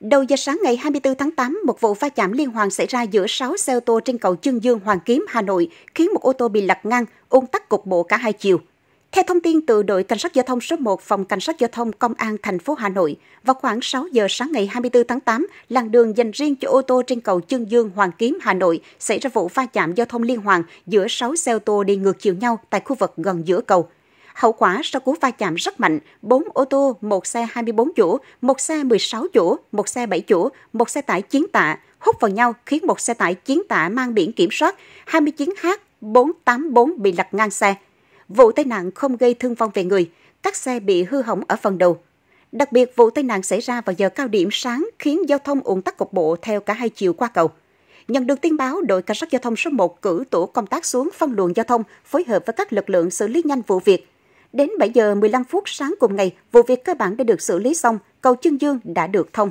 Đầu giờ sáng ngày 24 tháng 8, một vụ va chạm liên hoàn xảy ra giữa 6 xe ô tô trên cầu Chương Dương Hoàng Kiếm, Hà Nội, khiến một ô tô bị lật ngang, ôn tắc cục bộ cả hai chiều. Theo thông tin từ đội cảnh sát giao thông số 1 phòng cảnh sát giao thông công an thành phố Hà Nội, vào khoảng 6 giờ sáng ngày 24 tháng 8, làn đường dành riêng cho ô tô trên cầu Chương Dương Hoàng Kiếm Hà Nội xảy ra vụ va chạm giao thông liên hoàn giữa 6 xe ô tô đi ngược chiều nhau tại khu vực gần giữa cầu. Hậu quả sau cú va chạm rất mạnh, 4 ô tô, một xe 24 chỗ, một xe 16 chỗ, một xe 7 chỗ, một xe tải chiến tạ hút vào nhau khiến một xe tải chiến tạ mang biển kiểm soát 29H484 bị lật ngang xe. Vụ tai nạn không gây thương vong về người, các xe bị hư hỏng ở phần đầu. Đặc biệt, vụ tai nạn xảy ra vào giờ cao điểm sáng khiến giao thông ùn tắc cục bộ theo cả hai chiều qua cầu. Nhận được tin báo, đội cảnh sát giao thông số 1 cử tổ công tác xuống phân luồng giao thông, phối hợp với các lực lượng xử lý nhanh vụ việc. Đến 7 giờ 15 phút sáng cùng ngày, vụ việc cơ bản đã được xử lý xong, cầu Chương Dương đã được thông.